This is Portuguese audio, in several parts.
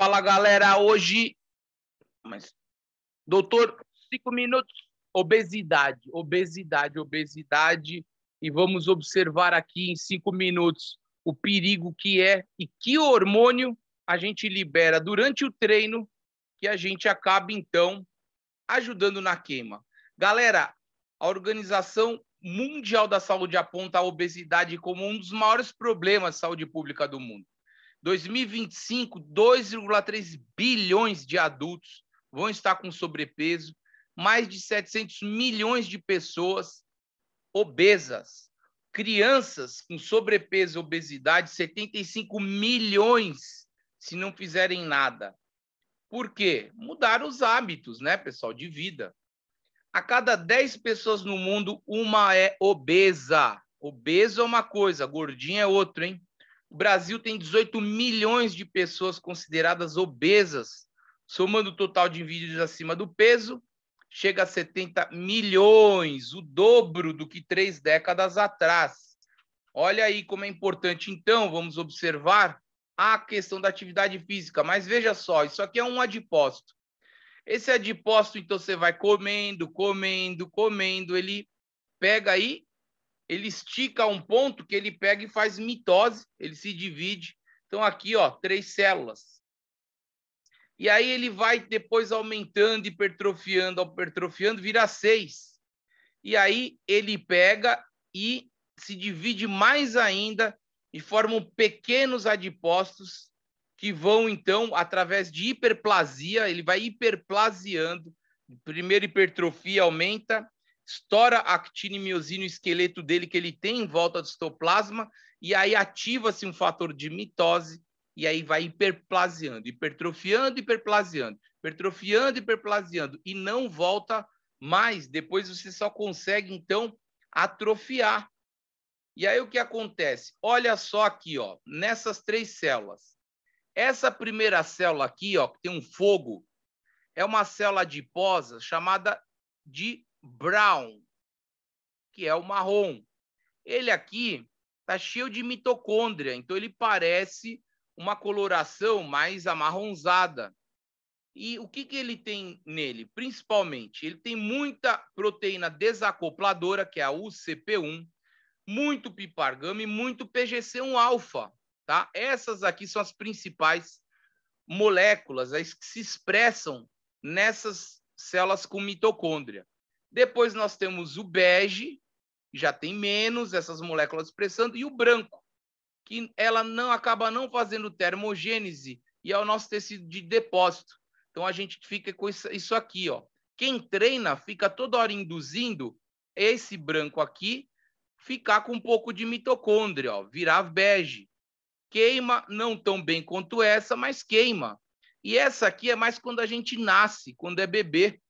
Fala galera, hoje. Mas, doutor, cinco minutos. Obesidade, obesidade, obesidade. E vamos observar aqui em cinco minutos o perigo que é e que hormônio a gente libera durante o treino que a gente acaba, então, ajudando na queima. Galera, a Organização Mundial da Saúde aponta a obesidade como um dos maiores problemas de saúde pública do mundo. 2025, 2,3 bilhões de adultos vão estar com sobrepeso, mais de 700 milhões de pessoas obesas, crianças com sobrepeso e obesidade, 75 milhões se não fizerem nada. Por quê? Mudar os hábitos, né, pessoal, de vida. A cada 10 pessoas no mundo, uma é obesa. Obeso é uma coisa, gordinha é outra, hein? O Brasil tem 18 milhões de pessoas consideradas obesas, somando o total de indivíduos acima do peso, chega a 70 milhões, o dobro do que três décadas atrás. Olha aí como é importante, então, vamos observar a questão da atividade física. Mas veja só, isso aqui é um adiposto. Esse adiposto, então, você vai comendo, comendo, comendo, ele pega aí ele estica a um ponto que ele pega e faz mitose, ele se divide. Então, aqui, ó, três células. E aí ele vai depois aumentando, hipertrofiando, hipertrofiando, vira seis. E aí ele pega e se divide mais ainda e formam pequenos adipócitos que vão, então, através de hiperplasia, ele vai hiperplasiando. Primeiro hipertrofia aumenta, estoura a actina e miosina, o esqueleto dele que ele tem em volta do citoplasma, e aí ativa-se um fator de mitose, e aí vai hiperplasiando, hipertrofiando, hiperplasiando, hipertrofiando, hiperplasiando, e não volta mais. Depois você só consegue, então, atrofiar. E aí o que acontece? Olha só aqui, ó, nessas três células. Essa primeira célula aqui, ó, que tem um fogo, é uma célula adiposa chamada de brown, que é o marrom. Ele aqui está cheio de mitocôndria, então ele parece uma coloração mais amarronzada. E o que, que ele tem nele? Principalmente, ele tem muita proteína desacopladora, que é a UCP1, muito pipargama e muito PGC1-alfa. Tá? Essas aqui são as principais moléculas, as que se expressam nessas células com mitocôndria. Depois nós temos o bege, já tem menos essas moléculas expressando, e o branco, que ela não acaba não fazendo termogênese e é o nosso tecido de depósito. Então a gente fica com isso aqui, ó. Quem treina fica toda hora induzindo esse branco aqui ficar com um pouco de mitocôndria, ó, virar bege. Queima não tão bem quanto essa, mas queima. E essa aqui é mais quando a gente nasce, quando é bebê,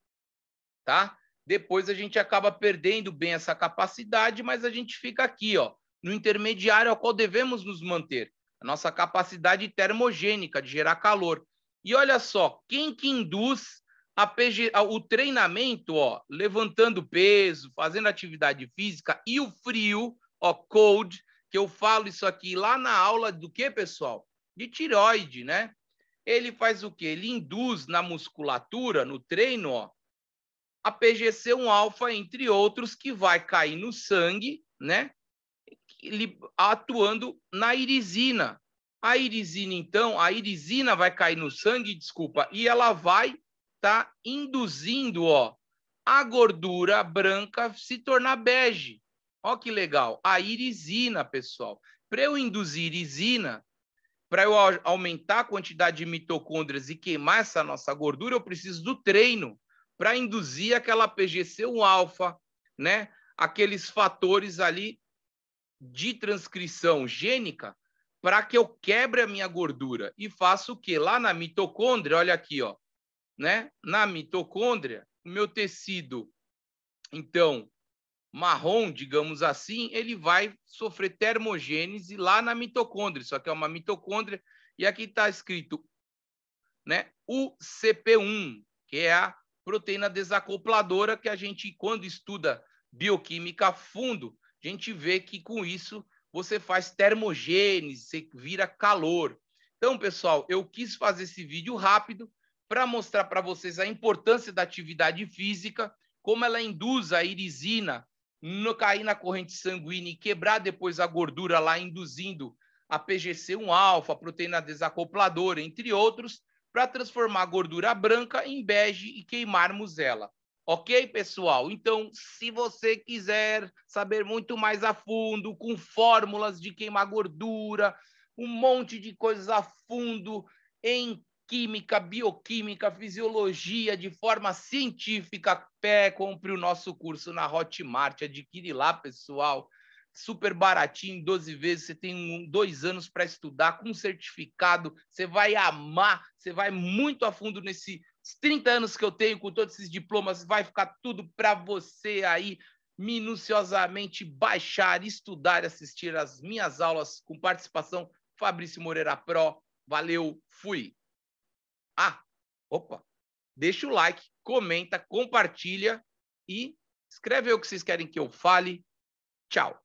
tá? Depois a gente acaba perdendo bem essa capacidade, mas a gente fica aqui, ó, no intermediário ao qual devemos nos manter, a nossa capacidade termogênica de gerar calor. E olha só, quem que induz PG... o treinamento, ó, levantando peso, fazendo atividade física e o frio, ó, cold, que eu falo isso aqui lá na aula do que, pessoal? De tireoide, né? Ele faz o quê? Ele induz na musculatura, no treino, ó, a PGC1 alfa, entre outros, que vai cair no sangue, né? Atuando na irisina. A irisina, então, a irisina vai cair no sangue, desculpa, e ela vai estar tá induzindo, ó, a gordura branca se tornar bege. Ó que legal, a irisina, pessoal. Para eu induzir irisina, para eu aumentar a quantidade de mitocôndrias e queimar essa nossa gordura, eu preciso do treino para induzir aquela PGC1 alfa, né? aqueles fatores ali de transcrição gênica para que eu quebre a minha gordura e faça o que lá na mitocôndria, olha aqui, ó, né? Na mitocôndria, o meu tecido então marrom, digamos assim, ele vai sofrer termogênese lá na mitocôndria. Isso aqui é uma mitocôndria e aqui está escrito, né? O CP1, que é a proteína desacopladora, que a gente, quando estuda bioquímica a fundo, a gente vê que com isso você faz termogênese, você vira calor. Então, pessoal, eu quis fazer esse vídeo rápido para mostrar para vocês a importância da atividade física, como ela induz a irisina no cair na corrente sanguínea e quebrar depois a gordura lá, induzindo a PGC1 alfa, proteína desacopladora, entre outros, para transformar a gordura branca em bege e queimarmos ela. Ok, pessoal? Então, se você quiser saber muito mais a fundo, com fórmulas de queimar gordura, um monte de coisas a fundo em química, bioquímica, fisiologia, de forma científica, pé, compre o nosso curso na Hotmart, adquire lá, pessoal super baratinho, 12 vezes, você tem um, dois anos para estudar, com certificado, você vai amar, você vai muito a fundo nesses 30 anos que eu tenho, com todos esses diplomas, vai ficar tudo para você aí, minuciosamente baixar, estudar, assistir as minhas aulas com participação Fabrício Moreira Pro. Valeu, fui. Ah, opa. Deixa o like, comenta, compartilha e escreve aí o que vocês querem que eu fale. Tchau.